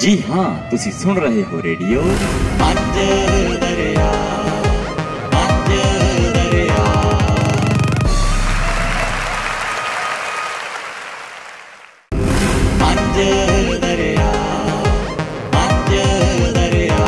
ਜੀ ਹਾਂ ਤੁਸੀਂ ਸੁਣ ਰਹੇ ਹੋ ਰੇਡੀਓ ਪੰਜ ਦਰਿਆ ਪੰਜ ਦਰਿਆ ਪੰਜ ਦਰਿਆ ਪੰਜ ਦਰਿਆ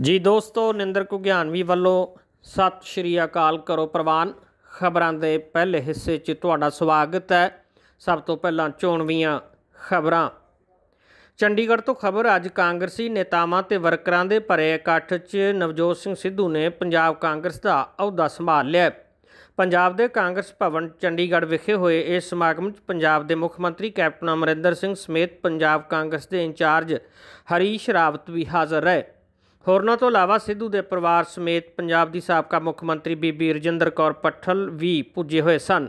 ਜੀ ਦੋਸਤੋ ਨਿੰਦਰ ਵੀ ਵੱਲੋਂ ਸਤਿ ਸ਼੍ਰੀ ਅਕਾਲ ਕਰੋ ਪ੍ਰਵਾਨ ਖਬਰਾਂ ਦੇ ਪਹਿਲੇ ਹਿੱਸੇ 'ਚ ਤੁਹਾਡਾ ਸਵਾਗਤ ਹੈ ਸਭ ਤੋਂ ਪਹਿਲਾਂ ਚੋਣਵੀਆਂ ਖਬਰਾਂ ਚੰਡੀਗੜ੍ਹ ਤੋਂ ਖਬਰ ਅੱਜ ਕਾਂਗਰਸੀ ਨੇਤਾਵਾਂ ਤੇ ਵਰਕਰਾਂ ਦੇ ਭਰੇ ਇਕੱਠ 'ਚ ਨਵਜੋਤ ਸਿੰਘ ਸਿੱਧੂ ਨੇ ਪੰਜਾਬ ਕਾਂਗਰਸ ਦਾ ਅਹੁਦਾ ਸੰਭਾਲ ਲਿਆ ਪੰਜਾਬ ਦੇ ਕਾਂਗਰਸ ਭਵਨ ਚੰਡੀਗੜ੍ਹ ਵਿਖੇ ਹੋਏ ਇਸ ਸਮਾਗਮ 'ਚ ਪੰਜਾਬ ਦੇ ਮੁੱਖ ਮੰਤਰੀ ਕੈਪਟਨ ਅਮਰਿੰਦਰ ਸਿੰਘ ਸਮੇਤ ਪੰਜਾਬ ਕਾਂਗਰਸ ਦੇ ਇੰਚਾਰਜ ਹਰੀਸ਼ ਰਾਵਤ ਵੀ ਹਾਜ਼ਰ ਰਹੇ ਹੋਰਨਾਂ ਤੋਂ ਇਲਾਵਾ ਸਿੱਧੂ ਦੇ ਪਰਿਵਾਰ ਸਮੇਤ ਪੰਜਾਬ ਦੀ ਸਾਬਕਾ ਮੁੱਖ ਮੰਤਰੀ ਬੀਬੀ ਰਜਿੰਦਰ ਕੌਰ ਪੱਠਲ ਵੀ ਪੁੱਜੇ ਹੋਏ ਸਨ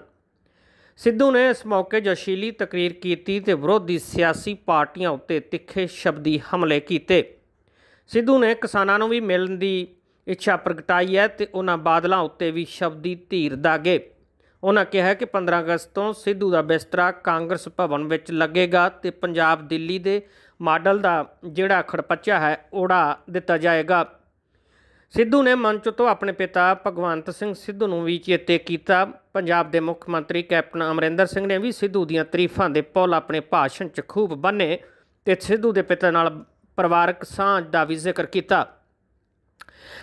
ਸਿੱਧੂ ਨੇ ਇਸ ਮੌਕੇ ਜਸ਼ੀਲੀ ਤਕਰੀਰ ਕੀਤੀ ਤੇ ਵਿਰੋਧੀ ਸਿਆਸੀ ਪਾਰਟੀਆਂ ਉੱਤੇ ਤਿੱਖੇ ਸ਼ਬਦੀ ਹਮਲੇ ਕੀਤੇ ਸਿੱਧੂ ਨੇ ਕਿਸਾਨਾਂ ਨੂੰ ਵੀ ਮਿਲਣ ਦੀ ਇੱਛਾ ਪ੍ਰਗਟਾਈ ਹੈ ਤੇ ਉਹਨਾਂ ਬਾਦਲਾਂ ਉੱਤੇ ਵੀ ਸ਼ਬਦੀ ਧੀਰ ਦਾਗੇ ਉਹਨਾਂ ਕਿਹਾ ਕਿ 15 ਅਗਸਤ ਤੋਂ ਸਿੱਧੂ ਦਾ ਬਿਸਤਰਾ ਕਾਂਗਰਸ ਭਵਨ ਵਿੱਚ ਲੱਗੇਗਾ ਤੇ ਪੰਜਾਬ ਦਿੱਲੀ ਦੇ ਮਾਡਲ ਦਾ ਜਿਹੜਾ ਖੜਪੱਚਾ ਹੈ ਉਹੜਾ ਦਿੱਤਾ ਜਾਏਗਾ ਸਿੱਧੂ ਨੇ ਮੰਚ ਤੋਂ ਆਪਣੇ ਪਿਤਾ ਭਗਵੰਤ ਸਿੰਘ ਸਿੱਧੂ ਨੂੰ ਵੀ ਚੇਤੇ ਕੀਤਾ ਪੰਜਾਬ ਦੇ ਮੁੱਖ ਮੰਤਰੀ ਕੈਪਟਨ ਅਮਰਿੰਦਰ ਸਿੰਘ ਨੇ ਵੀ ਸਿੱਧੂ ਦੀਆਂ ਤਾਰੀਫਾਂ ਦੇ ਪੌਲ ਆਪਣੇ ਭਾਸ਼ਣ 'ਚ ਖੂਬ ਬੰਨੇ ਤੇ ਸਿੱਧੂ ਦੇ ਪਿਤਾ ਨਾਲ ਪਰਿਵਾਰਕ ਸਾਂਝ ਦਾ ਵੀ ਜ਼ਿਕਰ ਕੀਤਾ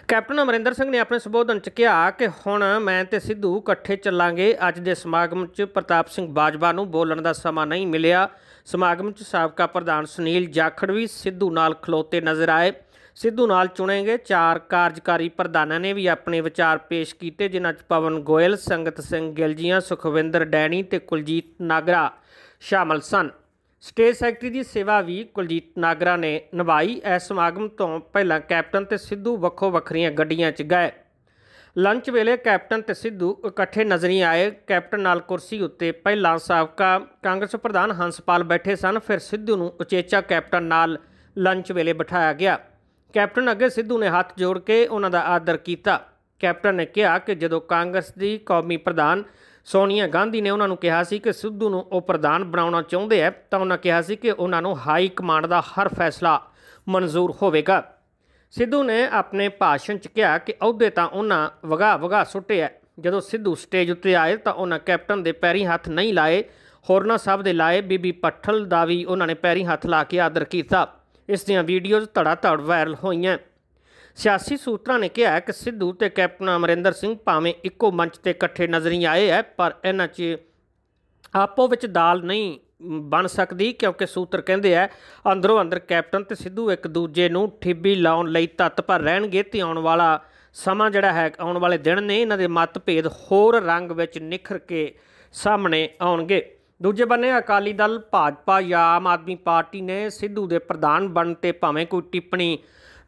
ਕੈਪਟਨ ਅਮਰਿੰਦਰ ਸਿੰਘ ਨੇ ਆਪਣੇ ਸੰਬੋਧਨ 'ਚ ਕਿਹਾ ਕਿ ਹੁਣ ਮੈਂ ਤੇ ਸਿੱਧੂ ਇਕੱਠੇ ਚੱਲਾਂਗੇ ਅੱਜ ਦੇ ਸਮਾਗਮ 'ਚ ਪ੍ਰਤਾਪ ਸਿੰਘ ਬਾਜਵਾ ਨੂੰ ਬੋਲਣ ਦਾ ਸਮਾਂ ਨਹੀਂ ਮਿਲਿਆ ਸਮਾਗਮ 'ਚ ਸਾਬਕਾ ਪ੍ਰਧਾਨ ਸੁਨੀਲ ਜਾਖੜ ਵੀ ਸਿੱਧੂ ਨਾਲ ਖਲੋਤੇ ਨਜ਼ਰ ਆਏ ਸਿੱਧੂ ਨਾਲ ਚੁਣੇਗੇ ਚਾਰ ਕਾਰਜਕਾਰੀ ਪ੍ਰਧਾਨਾਂ ਨੇ ਵੀ ਆਪਣੇ ਵਿਚਾਰ ਪੇਸ਼ ਕੀਤੇ ਜਿਨ੍ਹਾਂ 'ਚ ਪਵਨ ਗੋਇਲ, ਸੰਗਤ ਸਿੰਘ ਗਿਲਜੀਆਂ, ਸੁਖਵਿੰਦਰ ਡੈਣੀ ਤੇ ਕੁਲਜੀਤ ਨਾਗਰਾ ਸ਼ਾਮਲ ਸਨ ਸਟੇਟ ਸੈਕਟਰੀ ਦੀ ਸੇਵਾ ਵੀ ਕੁਲਜੀਤ ਨਾਗਰਾ ਨੇ ਨਿਭਾਈ ਇਸ ਸਮਾਗਮ ਤੋਂ ਪਹਿਲਾਂ ਕੈਪਟਨ ਤੇ ਸਿੱਧੂ ਵੱਖੋ ਵੱਖਰੀਆਂ ਗੱਡੀਆਂ 'ਚ ਗਏ ਲੰਚ ਵੇਲੇ ਕੈਪਟਨ ਤੇ ਸਿੱਧੂ ਇਕੱਠੇ ਨਜ਼ਰੀ ਆਏ ਕੈਪਟਨ ਨਾਲ ਕੁਰਸੀ ਉੱਤੇ ਪਹਿਲਾਂ ਸਾਬਕਾ ਕਾਂਗਰਸ ਪ੍ਰਧਾਨ ਹੰਸਪਾਲ ਬੈਠੇ ਸਨ ਫਿਰ ਸਿੱਧੂ ਨੂੰ ਉਚੇਚਾ ਕੈਪਟਨ ਨਾਲ ਲੰਚ ਵੇਲੇ ਬਿਠਾਇਆ ਗਿਆ ਕੈਪਟਨ ਅੱਗੇ ਸਿੱਧੂ ਨੇ ਹੱਥ ਜੋੜ ਕੇ ਉਹਨਾਂ ਦਾ ਆਦਰ ਕੀਤਾ ਕੈਪਟਨ ਨੇ ਕਿਹਾ ਕਿ ਜਦੋਂ ਕਾਂਗਰਸ ਦੀ ਕੌਮੀ ਪ੍ਰਧਾਨ ਸੋਨੀਆ ਗਾਂਧੀ ਨੇ ਉਹਨਾਂ ਨੂੰ ਕਿਹਾ ਸੀ ਕਿ ਸਿੱਧੂ ਨੂੰ ਉਹ ਪ੍ਰਧਾਨ ਬਣਾਉਣਾ ਚਾਹੁੰਦੇ ਐ ਤਾਂ ਉਹਨਾਂ ਕਿਹਾ ਸੀ ਕਿ ਉਹਨਾਂ ਨੂੰ ਹਾਈ ਕਮਾਂਡ ਦਾ ਹਰ ਫੈਸਲਾ ਮਨਜ਼ੂਰ ਹੋਵੇਗਾ ਸਿੱਧੂ ਨੇ ਆਪਣੇ ਭਾਸ਼ਣ 'ਚ ਕਿਹਾ ਕਿ ਅਹੁਦੇ ਤਾਂ ਉਹਨਾਂ ਵਗਾ ਵਗਾ ਸੁੱਟੇ ਐ ਜਦੋਂ ਸਿੱਧੂ ਸਟੇਜ ਉੱਤੇ ਆਏ ਤਾਂ ਉਹਨਾਂ ਕੈਪਟਨ ਦੇ ਪੈਰੀਂ ਹੱਥ ਨਹੀਂ ਲਾਏ ਹੋਰਨਾ ਸਾਹਿਬ ਦੇ ਲਾਏ ਬੀਬੀ ਪੱਠਲ ਦਾ ਵੀ ਉਹਨਾਂ ਨੇ ਪੈਰੀਂ ਹੱਥ ਲਾ ਕੇ ਆਦਰ ਕੀਤਾ ਇਸ ਦੀਆਂ ਵੀਡੀਓਜ਼ ਧੜਾ ਧੜ ਵਾਇਰਲ ਹੋਈਆਂ ਸਿਆਸੀ ਸੂਤਰਾਂ ਨੇ ਕਿਹਾ ਕਿ ਸਿੱਧੂ ਤੇ ਕੈਪਟਨ ਅਮਰਿੰਦਰ ਸਿੰਘ ਭਾਵੇਂ ਇੱਕੋ ਮੰਚ ਤੇ ਇਕੱਠੇ ਨਜ਼ਰ ਨਹੀਂ ਆਏ ਐ ਪਰ ਇਹਨਾਂ 'ਚ ਆਪੋ ਵਿੱਚ ਦਾਲ ਨਹੀਂ ਬਣ ਸਕਦੀ ਕਿਉਂਕਿ ਸੂਤਰ ਕਹਿੰਦੇ ਐ ਅੰਦਰੋਂ ਅੰਦਰ ਕੈਪਟਨ ਤੇ ਸਿੱਧੂ ਇੱਕ ਦੂਜੇ ਨੂੰ ਠਿੱਬੀ ਲਾਉਣ ਲਈ ਤੱਤ ਪਰ ਰਹਿਣਗੇ ਤੇ ਆਉਣ ਵਾਲਾ ਸਮਾਂ ਜਿਹੜਾ ਹੈ ਆਉਣ ਵਾਲੇ ਦਿਨ ਨੇ ਇਹਨਾਂ ਦੇ ਮਤਭੇਦ ਹੋਰ ਰੰਗ ਵਿੱਚ ਨਿਖਰ ਕੇ ਸਾਹਮਣੇ ਆਉਣਗੇ ਦੂਜੇ ਬੰਨੇ ਅਕਾਲੀ ਦਲ ਭਾਜਪਾ ਜਾਂ ਆਮ ਆਦਮੀ ਪਾਰਟੀ ਨੇ ਸਿੱਧੂ ਦੇ ਪ੍ਰਧਾਨ ਬਣਨ ਤੇ ਭਾਵੇਂ ਕੋਈ ਟਿੱਪਣੀ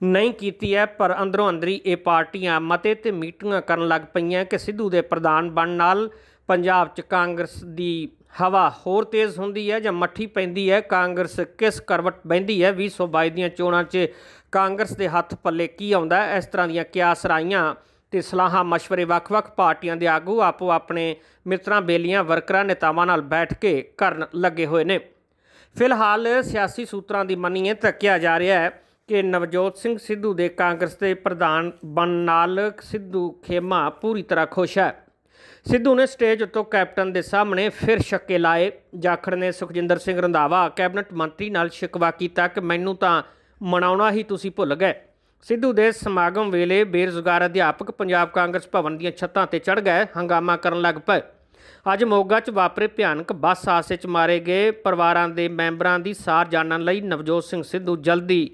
ਨਹੀਂ ਕੀਤੀ ਹੈ ਪਰ ਅੰਦਰੋਂ ਅੰਦਰੀ ਇਹ ਪਾਰਟੀਆਂ ਮਤੇ ਤੇ ਮੀਟਿੰਗਾਂ ਕਰਨ ਲੱਗ ਪਈਆਂ ਕਿ ਸਿੱਧੂ ਦੇ ਪ੍ਰਧਾਨ ਬਣ ਨਾਲ ਪੰਜਾਬ 'ਚ ਕਾਂਗਰਸ ਦੀ ਹਵਾ ਹੋਰ ਤੇਜ਼ ਹੁੰਦੀ ਹੈ ਜਾਂ ਮੱਠੀ ਪੈਂਦੀ ਹੈ ਕਾਂਗਰਸ ਕਿਸ ਕਰਵਟ ਬੈਂਦੀ ਹੈ 2022 ਦੀਆਂ ਚੋਣਾਂ 'ਚ ਕਾਂਗਰਸ ਦੇ ਹੱਥ ਪੱਲੇ ਕੀ ਆਉਂਦਾ ਇਸ ਤਰ੍ਹਾਂ ਦੀਆਂ ਕਿਆਸਰਾਈਆਂ ਤੇ ਸਲਾਹਾਂ مشਵਰੇ ਵੱਖ-ਵੱਖ ਪਾਰਟੀਆਂ ਦੇ ਆਗੂ ਆਪੋ ਆਪਣੇ ਮਿੱਤਰਾਂ ਬੇਲੀਆਂ ਵਰਕਰਾਂ ਨੇਤਾਵਾਂ ਨਾਲ ਬੈਠ ਕੇ ਕਰਨ ਲੱਗੇ ਹੋਏ ਨੇ ਫਿਲਹਾਲ ਸਿਆਸੀ ਸੂਤਰਾਂ ਦੀ ਮੰਨੀਏ ਤੱਕਿਆ ਜਾ ਰਿਹਾ ਹੈ ਕਿ ਨਵਜੋਤ ਸਿੰਘ ਸਿੱਧੂ ਦੇ ਕਾਂਗਰਸ ਦੇ ਪ੍ਰਧਾਨ ਬਣ ਨਾਲ ਸਿੱਧੂ ਖੇਮਾ ਪੂਰੀ ਤਰ੍ਹਾਂ ਖੁਸ਼ ਹੈ ਸਿੱਧੂ ਨੇ ਸਟੇਜ ਉੱਤੋਂ ਕੈਪਟਨ ਦੇ ਸਾਹਮਣੇ ਫਿਰ ਸ਼ੱਕੇ ਲਾਏ ਜਾਖੜ ਨੇ ਸੁਖਜਿੰਦਰ ਸਿੰਘ ਰੰਧਾਵਾ ਕੈਬਨਟ ਮੰਤਰੀ ਨਾਲ ਸ਼ਿਕਵਾ ਕੀਤਾ ਕਿ ਮੈਨੂੰ ਤਾਂ ਮਨਾਉਣਾ ਹੀ ਤੁਸੀਂ ਭੁੱਲ ਗਏ ਸਿੱਧੂ ਦੇ ਸਮਾਗਮ ਵੇਲੇ ਬੇਰੁਜ਼ਗਾਰ ਅਧਿਆਪਕ ਪੰਜਾਬ ਕਾਂਗਰਸ ਭਵਨ ਦੀਆਂ ਛੱਤਾਂ ਤੇ ਚੜ ਗਏ ਹੰਗਾਮਾ ਕਰਨ ਲੱਗ ਪਏ ਅੱਜ ਮੋਗਾ 'ਚ ਵਾਪਰੇ ਭਿਆਨਕ ਬੱਸ ਹਾਦਸੇ 'ਚ ਮਾਰੇ ਗਏ ਪਰਿਵਾਰਾਂ ਦੇ ਮੈਂਬਰਾਂ ਦੀ ਸਾਰ ਜਾਣਨ ਲਈ ਨਵਜੋਤ ਸਿੰਘ ਸਿੱਧੂ ਜਲਦੀ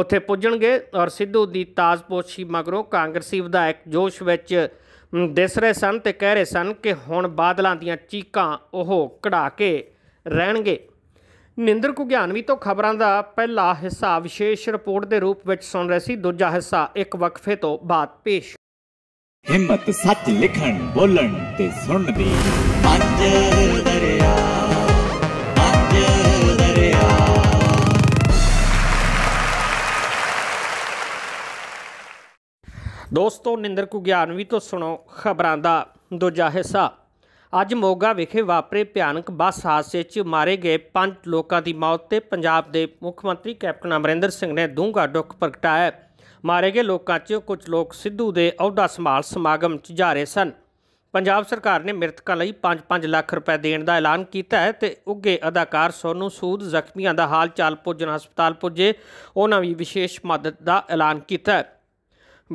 ਉੱਥੇ ਪੁੱਜਣਗੇ ਔਰ ਸਿੱਧੂ ਦੀ ਤਾਜ਼ਪੋਸ਼ੀ ਮਗਰੋਂ ਕਾਂਗਰਸੀ ਵਿਧਾਇਕ ਜੋਸ਼ ਵਿੱਚ ਦਿਸ ਰਹੇ ਸਨ ਤੇ ਕਹਿ ਰਹੇ ਸਨ ਕਿ ਹੁਣ ਬਾਦਲਾਂ ਦੀਆਂ ਚੀਕਾਂ ਉਹ ਕਢਾ ਕੇ ਰਹਿਣਗੇ ਨਿੰਦਰ ਕੁਗਿਆਨਵੀ ਤੋਂ ਖਬਰਾਂ ਦਾ ਪਹਿਲਾ ਹਿੱਸਾ ਵਿਸ਼ੇਸ਼ ਰਿਪੋਰਟ ਦੇ ਰੂਪ ਵਿੱਚ ਸੁਣ ਰਹੇ ਸੀ ਦੂਜਾ ਹਿੱਸਾ ਇੱਕ ਵਕਫੇ ਤੋਂ ਬਾਅਦ ਪੇਸ਼ ਹਿੰਮਤ ਸੱਚ ਲਿਖਣ ਬੋਲਣ ਤੇ ਸੁਣਨ ਦੀ ਪੰਜ ਦੋਸਤੋ ਨਿੰਦਰ ਕੁਗਿਆਨਵੀ ਤੋਂ ਸੁਣੋ ਖਬਰਾਂ ਦਾ ਦੂਜਾ ਹਿੱਸਾ ਅੱਜ ਮੋਗਾ ਵਿਖੇ ਵਾਪਰੇ ਭਿਆਨਕ ਬੱਸ ਹਾਦਸੇ 'ਚ ਮਾਰੇ ਗਏ ਪੰਜ ਲੋਕਾਂ ਦੀ ਮੌਤ ਤੇ ਪੰਜਾਬ ਦੇ ਮੁੱਖ ਮੰਤਰੀ ਕੈਪਟਨ ਅਮਰਿੰਦਰ ਸਿੰਘ ਨੇ ਦੂੰਗਾ ਦੁੱਖ ਪ੍ਰਗਟਾਇਆ ਮਾਰੇ ਗਏ ਲੋਕਾਂ 'ਚ ਕੁਝ ਲੋਕ ਸਿੱਧੂ ਦੇ ਅਹੁਦਾ ਸੰਭਾਲ ਸਮਾਗਮ 'ਚ ਜਾ ਰਹੇ ਸਨ ਪੰਜਾਬ ਸਰਕਾਰ ਨੇ ਮ੍ਰਿਤਕਾਂ ਲਈ 5-5 ਲੱਖ ਰੁਪਏ ਦੇਣ ਦਾ ਐਲਾਨ ਕੀਤਾ ਹੈ ਤੇ ਉੱਗੇ ਅਦਾਕਾਰ ਸੋਨੂ ਸੂਦ ਜ਼ਖਮੀਆਂ ਦਾ ਹਾਲ ਚਾਲ ਪੁੱਜਣ ਹਸਪਤਾਲ ਪੁੱਜੇ ਉਹਨਾਂ ਵੀ ਵਿਸ਼ੇਸ਼ ਮਦਦ ਦਾ ਐਲਾਨ ਕੀਤਾ ਹੈ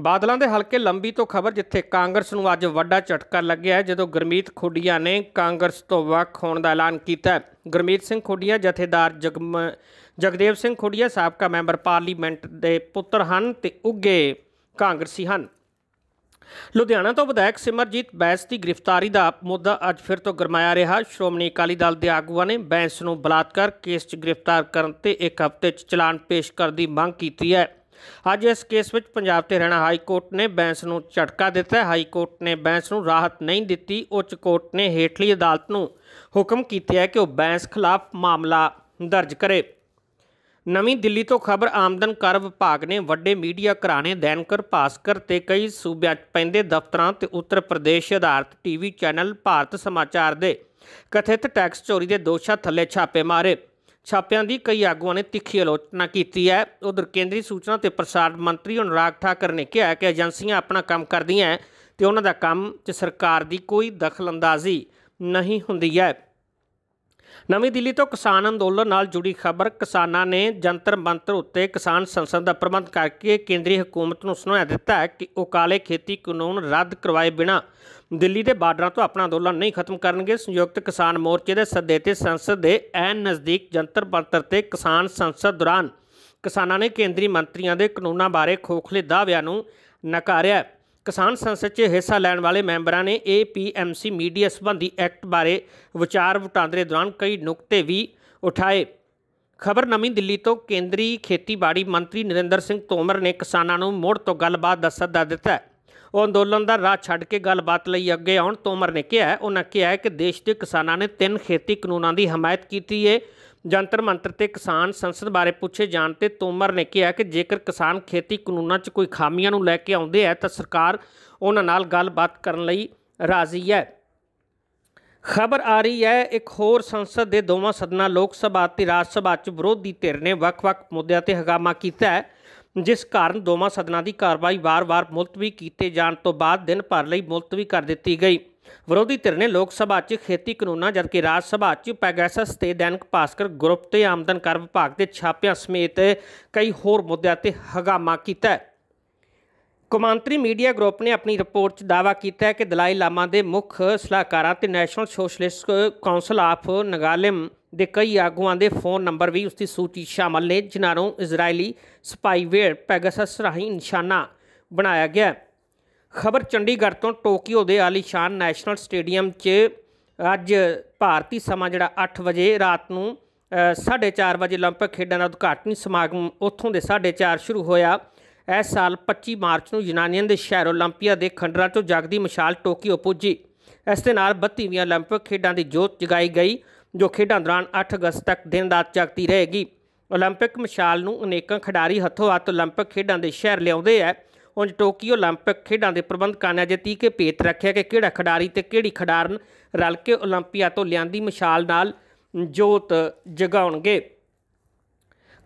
ਬਾਦਲਾਂ ਦੇ ਹਲਕੇ ਲੰਬੀ ਤੋਂ ਖਬਰ ਜਿੱਥੇ ਕਾਂਗਰਸ ਨੂੰ ਅੱਜ ਵੱਡਾ ਝਟਕਾ ਲੱਗਿਆ ਜਦੋਂ ਗਰਮੀਤ ਖੋਡੀਆ ਨੇ ਕਾਂਗਰਸ ਤੋਂ ਵੱਖ ਹੋਣ ਦਾ ਐਲਾਨ ਕੀਤਾ ਗਰਮੀਤ ਸਿੰਘ ਖੋਡੀਆ ਜਥੇਦਾਰ ਜਗਦੇਵ ਸਿੰਘ ਖੋਡੀਆ ਸਾਬਕਾ ਮੈਂਬਰ ਪਾਰਲੀਮੈਂਟ ਦੇ ਪੁੱਤਰ ਹਨ ਤੇ ਉੱਗੇ ਕਾਂਗਰਸੀ ਹਨ ਲੁਧਿਆਣਾ ਤੋਂ ਵਿਧਾਇਕ ਸਿਮਰਜੀਤ ਬੈਂਸ ਦੀ ਗ੍ਰਿਫਤਾਰੀ ਦਾ ਮੁੱਦਾ ਅੱਜ ਫਿਰ ਤੋਂ ਗਰਮਾਇਆ ਰਿਹਾ ਸ਼੍ਰੋਮਣੀ ਅਕਾਲੀ ਦਲ ਦੇ ਆਗੂਆਂ ਨੇ ਬੈਂਸ ਨੂੰ ਬਲਾਤਕਾਰ ਕੇਸ 'ਚ ਗ੍ਰਿਫਤਾਰ ਕਰਨ ਤੇ ਇੱਕ ਹਫ਼ਤੇ 'ਚ ਚਲਾਨ ਪੇਸ਼ ਕਰਨ ਦੀ ਮੰਗ ਕੀਤੀ ਹੈ ਅੱਜ ਇਸ ਕੇਸ ਵਿੱਚ ਪੰਜਾਬ ਤੇ ਰਹਿਣਾ ਹਾਈ ਕੋਰਟ ਨੇ ਬੈਂਸ ਨੂੰ ਝਟਕਾ ਦਿੱਤਾ ਹਾਈ ਕੋਰਟ ਨੇ ਬੈਂਸ ਨੂੰ ਰਾਹਤ ਨਹੀਂ ਦਿੱਤੀ ਉੱਚ ਕੋਰਟ ਨੇ ਹੇਠਲੀ ਅਦਾਲਤ ਨੂੰ ਹੁਕਮ ਕੀਤਾ ਹੈ ਕਿ ਉਹ ਬੈਂਸ ਖਿਲਾਫ ਮਾਮਲਾ ਦਰਜ ਕਰੇ ਨਵੀਂ ਦਿੱਲੀ ਤੋਂ ਖਬਰ ਆਮਦਨ ਕਰ ਵਿਭਾਗ ਨੇ ਵੱਡੇ ਮੀਡੀਆ ਘਰਾਣੇ ਦੈਨਕਰ ਪਾਸਕਰ ਤੇ ਕਈ ਸੂਬਿਆਂ 'ਚ ਪੈਂਦੇ ਦਫ਼ਤਰਾਂ ਤੇ ਉੱਤਰ ਪ੍ਰਦੇਸ਼ ਆਧਾਰਿਤ ਟੀਵੀ ਚੈਨਲ ਭਾਰਤ ਸਮਾਚਾਰ ਦੇ ਕਥਿਤ ਟੈਕਸ ਚੋਰੀ ਦੇ ਦੋਸ਼ਾਂ ਥੱਲੇ ਛਾਪੇ ਮਾਰੇ ਛਾਪਿਆਂ ਦੀ ਕਈ ਆਗੂਆਂ ਨੇ ਤਿੱਖੀ ਆਲੋਚਨਾ ਕੀਤੀ ਹੈ ਉਧਰ ਕੇਂਦਰੀ ਸੂਚਨਾ ਤੇ ਪ੍ਰਸਾਰਣ ਮੰਤਰੀ ਅਨੁਰਾਗ ਠਾਕਰ ਨੇ ਕਿਹਾ ਕਿ ਏਜੰਸੀਆਂ ਆਪਣਾ ਕੰਮ ਕਰਦੀਆਂ ਤੇ ਉਹਨਾਂ ਦਾ ਕੰਮ 'ਚ ਸਰਕਾਰ ਦੀ ਕੋਈ ਦਖਲ ਅੰਦਾਜ਼ੀ ਨਹੀਂ ਹੁੰਦੀ ਹੈ ਨਵੀਂ ਦਿੱਲੀ ਤੋਂ ਕਿਸਾਨ ਅੰਦੋਲਨ ਨਾਲ ਜੁੜੀ ਖਬਰ ਕਿਸਾਨਾਂ ਨੇ ਜੰਤਰ ਮੰਤਰ ਉੱਤੇ ਕਿਸਾਨ ਸੰਸਦ ਦਾ ਪ੍ਰਬੰਧ ਕਰਕੇ ਕੇਂਦਰੀ ਹਕੂਮਤ ਨੂੰ ਸੁਣਾਇਆ ਦਿੱਤਾ ਹੈ ਕਿ ਉਹ ਕਾਲੇ ਖੇਤੀ ਕਾਨੂੰਨ ਰੱਦ ਕਰਵਾਏ ਬਿਨਾ ਦਿੱਲੀ ਦੇ ਬਾਰਡਰਾਂ ਤੋਂ ਆਪਣਾ ਅੰਦੋਲਨ ਨਹੀਂ ਖਤਮ ਕਰਨਗੇ ਸੰਯੁਕਤ ਕਿਸਾਨ ਮੋਰਚੇ ਦੇ ਸੱਦੇ ਤੇ ਸੰਸਦ ਦੇ ਐਨ ਨਜ਼ਦੀਕ ਜੰਤਰ ਮੰਤਰ ਤੇ ਕਿਸਾਨ ਸੰਸਦ ਦੌਰਾਨ ਕਿਸਾਨਾਂ ਨੇ ਕੇਂਦਰੀ ਮੰਤਰੀਆਂ ਦੇ ਕਾਨੂੰਨਾਂ ਬਾਰੇ ਖੋਖਲੇ ਦਾਅਵਿਆਂ ਨੂੰ ਨਕਾਰਿਆ ਕਿਸਾਨ ਸੰਸਦ 'ਚ ਹਿੱਸਾ ਲੈਣ ਵਾਲੇ ਮੈਂਬਰਾਂ ਨੇ ਏਪੀਐਮਸੀ ਮੀਡੀਆ ਸੰਬੰਧੀ ਐਕਟ ਬਾਰੇ ਵਿਚਾਰ ਵਟਾਂਦਰੇ ਦੌਰਾਨ ਕਈ ਨੁਕਤੇ ਵੀ ਉਠਾਏ ਖਬਰ ਨਵੀਂ ਦਿੱਲੀ ਤੋਂ ਕੇਂਦਰੀ ਖੇਤੀਬਾੜੀ ਮੰਤਰੀ ਨਰਿੰਦਰ ਸਿੰਘ ਤੋਮਰ ਨੇ ਕਿਸਾਨਾਂ ਨੂੰ ਮੋੜ ਤੋਂ ਗੱਲਬਾਤ ਦਾ ਸੱਦਾ ਦਿੱਤਾ ਉਹ ਅੰਦੋਲਨ ਦਾ ਰਾਹ ਛੱਡ ਕੇ ਗੱਲਬਾਤ ਲਈ ਅੱਗੇ ਆਉਣ ਤੋਮਰ ਨੇ ਕਿਹਾ ਉਹਨਾਂ ਕਿਹਾ ਕਿ ਦੇਸ਼ ਦੇ ਕਿਸਾਨਾਂ ਨੇ ਤਿੰਨ ਖੇਤੀ ਕਾਨੂੰਨਾਂ ਦੀ ਹਮਾਇਤ ਕੀਤੀ ਹੈ ਜੰਤਰ ਮੰਤਰ ਤੇ ਕਿਸਾਨ ਸੰਸਦ ਬਾਰੇ ਪੁੱਛੇ ਜਾਣ ਤੇ ਤੋਮਰ ਨੇ ਕਿਹਾ ਕਿ ਜੇਕਰ ਕਿਸਾਨ ਖੇਤੀ ਕਾਨੂੰਨਾਂ 'ਚ ਕੋਈ ਖਾਮੀਆਂ ਨੂੰ ਲੈ ਕੇ ਆਉਂਦੇ ਹੈ ਤਾਂ ਸਰਕਾਰ ਉਹਨਾਂ ਨਾਲ ਗੱਲਬਾਤ ਕਰਨ ਲਈ ਰਾਜ਼ੀ ਹੈ ਖਬਰ ਆ ਰਹੀ ਹੈ ਇੱਕ ਹੋਰ ਸੰਸਦ ਦੇ ਦੋਵਾਂ ਸਦਨਾਂ ਲੋਕ ਸਭਾ ਤੇ ਰਾਜ ਸਭਾ 'ਚ ਵਿਰੋਧੀ ਧਿਰ ਨੇ ਵੱਖ-ਵੱਖ ਮੁੱਦਿਆਂ ਤੇ ਹੰਗਾਮਾ ਕੀਤਾ ਹੈ ਜਿਸ ਕਾਰਨ ਦੋਵਾਂ ਸਦਨਾਂ ਦੀ ਕਾਰਵਾਈ ਵਾਰ-ਵਾਰ ਮੁਲਤਵੀ ਕੀਤੇ ਜਾਣ ਤੋਂ ਬਾਅਦ ਦਿਨ ਭਰ ਲਈ ਮੁਲਤਵੀ ਕਰ ਦਿੱਤੀ ਗਈ ਵਿਰੋਧੀ ਧਿਰ ਨੇ ਲੋਕ ਸਭਾ 'ਚ ਖੇਤੀ ਕਾਨੂੰਨਾਂ ਜਦਕਿ ਰਾਜ ਸਭਾ 'ਚ ਪੈਗਾਸਸ ਤੇ ਦੈਨਿਕ ਪਾਸਕਰ ਗਰੁੱਪ ਤੇ ਆਮਦਨ ਕਰ ਵਿਭਾਗ ਦੇ ਛਾਪਿਆਂ ਸਮੇਤ ਕਈ ਹੋਰ ਮੁੱਦਿਆਂ ਤੇ ਹਗਾਮਾ ਕੀਤਾ ਹੈ ਕਮਾਂਤਰੀ ਮੀਡੀਆ ਗਰੁੱਪ ਨੇ ਆਪਣੀ ਰਿਪੋਰਟ 'ਚ ਦਾਅਵਾ ਕੀਤਾ ਹੈ ਕਿ ਦਲਾਈ ਲਾਮਾ ਦੇ ਮੁੱਖ ਸਲਾਹਕਾਰਾਂ ਤੇ National Socialist Council of Nagalim ਦੇ ਕਈ ਆਗੂਆਂ ਦੇ ਫੋਨ ਨੰਬਰ ਵੀ ਉਸ ਦੀ ਸੂਚੀ ਸ਼ਾਮਲ ਨੇ ਜਿਨ੍ਹਾਂ ਨੂੰ ਇਜ਼ਰਾਈਲੀ ਸਪਾਈਵੇਅਰ ਪੈਗਾਸਸ ਰਾਹੀਂ ਨਿਸ਼ਾਨਾ ਬਣਾਇਆ ਗਿਆ ਹੈ ਖਬਰ ਚੰਡੀਗੜ੍ਹ ਤੋਂ ਟੋਕੀਓ ਦੇ ਆਲੀਸ਼ਾਨ ਨੈਸ਼ਨਲ ਸਟੇਡੀਅਮ 'ਚ ਅੱਜ ਭਾਰਤੀ ਸਮਾਂ ਜਿਹੜਾ 8 ਵਜੇ ਰਾਤ ਨੂੰ 4:30 ਵਜੇ 올림픽 ਖੇਡਾਂ ਦਾ ਉਦਘਾਟਨੀ ਸਮਾਗਮ ਉੱਥੋਂ ਦੇ 4:30 ਸ਼ੁਰੂ ਹੋਇਆ ਇਸ ਸਾਲ 25 ਮਾਰਚ ਨੂੰ ਯੂਨਾਨੀਅਨ ਦੇ ਸ਼ਹਿਰ 올림ਪੀਆ ਦੇ ਖੰਡਰਾ ਤੋਂ ਜਗਦੀ ਮਸ਼ਾਲ ਟੋਕੀਓ ਪੁੱਜੀ ਇਸ ਦੇ ਨਾਲ 32ਵੀਂ 올림픽 ਖੇਡਾਂ ਦੀ ਜੋਤ ਜਗਾਈ ਗਈ ਜੋ ਖੇਡਾਂ ਦੌਰਾਨ 8 ਅਗਸਤ ਤੱਕ ਦਿਨ ਰਾਤ ਜਗਦੀ ਰਹੇਗੀ 올림픽 ਮਸ਼ਾਲ ਨੂੰ ਅਨੇਕਾਂ ਖਿਡਾਰੀ ਹੱਥੋਂ ਹੱਥ 올림픽 ਖੇਡਾਂ ਦੇ ਸ਼ਹਿਰ ਲਿਆਉਂਦੇ ਆ ਉਂਝ ਟੋਕੀਓ 올림픽 ਖੇਡਾਂ ਦੇ ਪ੍ਰਬੰਧਕਾਂ ਨੇ ਅਜੇ ਤੀਕੇ ਪੇਤ ਰੱਖਿਆ ਕਿ ਕਿਹੜਾ ਖਿਡਾਰੀ ਤੇ ਕਿਹੜੀ ਖਿਡਾਰਨ ਰਲ ਕੇ 올림ਪੀਆ ਤੋਂ ਲਿਆਂਦੀ ਮਿਸਾਲ ਨਾਲ ਜੋਤ ਜਗਾਉਣਗੇ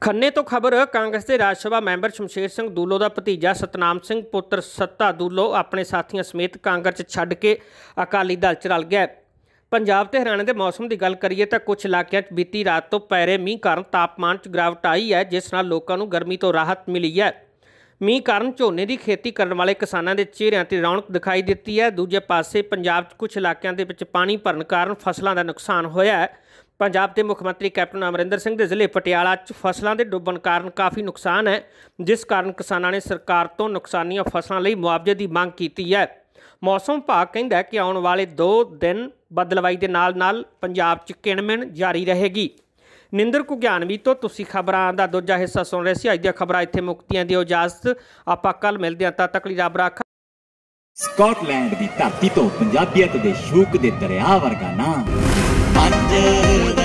ਖੰਨੇ ਤੋਂ ਖਬਰ ਕਾਂਗਰਸ ਦੇ ਰਾਜ ਸਭਾ ਮੈਂਬਰ ਸ਼ਮਸ਼ੇਰ ਸਿੰਘ ਦੂਲੋ ਦਾ ਭਤੀਜਾ ਸਤਨਾਮ ਸਿੰਘ ਪੁੱਤਰ ਸੱਤਾ ਦੂਲੋ ਆਪਣੇ ਸਾਥੀਆਂ ਸਮੇਤ ਕਾਂਗਰਸ ਛੱਡ ਕੇ ਅਕਾਲੀ ਦਲ ਚ ਰਲ ਗਿਆ ਪੰਜਾਬ ਤੇ ਹਰਿਆਣਾ ਦੇ ਮੌਸਮ ਦੀ ਗੱਲ ਕਰੀਏ ਤਾਂ ਕੁਝ ਇਲਾਕਿਆਂ 'ਚ ਬੀਤੀ ਰਾਤ ਤੋਂ ਪੈਰੇ ਮੀਂਹ ਕਾਰਨ ਤਾਪਮਾਨ 'ਚ ਗਿਰਾਵਟ ਆਈ ਹੈ ਜਿਸ ਨਾਲ ਲੋਕਾਂ ਨੂੰ ਗਰਮੀ ਤੋਂ ਰਾਹਤ ਮਿਲੀ ਹੈ ਮੀਂਹ ਕਾਰਨ ਝੋਨੇ ਦੀ ਖੇਤੀ ਕਰਨ ਵਾਲੇ ਕਿਸਾਨਾਂ ਦੇ ਚਿਹਰਿਆਂ ਤੇ ਰੌਣਕ ਦਿਖਾਈ ਦਿੱਤੀ ਹੈ ਦੂਜੇ ਪਾਸੇ ਪੰਜਾਬ 'ਚ ਕੁਝ ਇਲਾਕਿਆਂ ਦੇ ਵਿੱਚ ਪਾਣੀ ਭਰਨ ਕਾਰਨ ਫਸਲਾਂ ਦਾ ਨੁਕਸਾਨ ਹੋਇਆ ਹੈ ਪੰਜਾਬ ਦੇ ਮੁੱਖ ਮੰਤਰੀ ਕੈਪਟਨ ਅਮਰਿੰਦਰ ਸਿੰਘ ਦੇ ਜ਼ਿਲ੍ਹੇ ਪਟਿਆਲਾ 'ਚ ਫਸਲਾਂ ਦੇ ਡੁੱਬਣ ਕਾਰਨ ਕਾਫੀ ਨੁਕਸਾਨ ਹੈ ਜਿਸ ਕਾਰਨ ਕਿਸਾਨਾਂ ਨੇ ਸਰਕਾਰ ਤੋਂ ਨੁਕਸਾਨੀਆਂ ਫਸਲਾਂ ਲਈ ਮੁਆਵਜ਼ੇ ਦੀ ਮੰਗ ਕੀਤੀ ਹੈ ਮੌਸਮ ਵਿਭਾਗ ਕਹਿੰਦਾ ਹੈ ਕਿ ਆਉਣ ਵਾਲੇ 2 ਦਿਨ ਬਦਲਵਾਈ ਦੇ ਨਾਲ-ਨਾਲ ਪੰਜਾਬ 'ਚ ਕਿਣਮਿਣ ਜਾਰੀ ਰਹੇਗੀ ਨਿੰਦਰ ਕੁਗਿਆਨਵੀ ਤੋਂ ਤੁਸੀਂ ਖਬਰਾਂ ਦਾ ਦੂਜਾ ਹਿੱਸਾ ਸੁਣ ਰਹੇ ਸੀ ਅੱਜ ਦੀਆਂ ਖਬਰਾਂ ਇੱਥੇ ਮੁਕਤੀਆਂ ਦੀ ਇਜਾਜ਼ਤ ਆਪਾਂ ਕੱਲ ਮਿਲਦੇ ਹਾਂ ਤਾਂ ਤੱਕ ਲਈ ਰੱਬ ਰੱਖਾ ਸਕਾਟਲੈਂਡ ਦੀ ਧਰਤੀ ਤੋਂ ਪੰਜਾਬੀਅਤ ਦੇ ਸ਼ੂਕ ਦੇ ਦਰਿਆ ਵਰਗਾ ਨਾਮ ਪੰਜ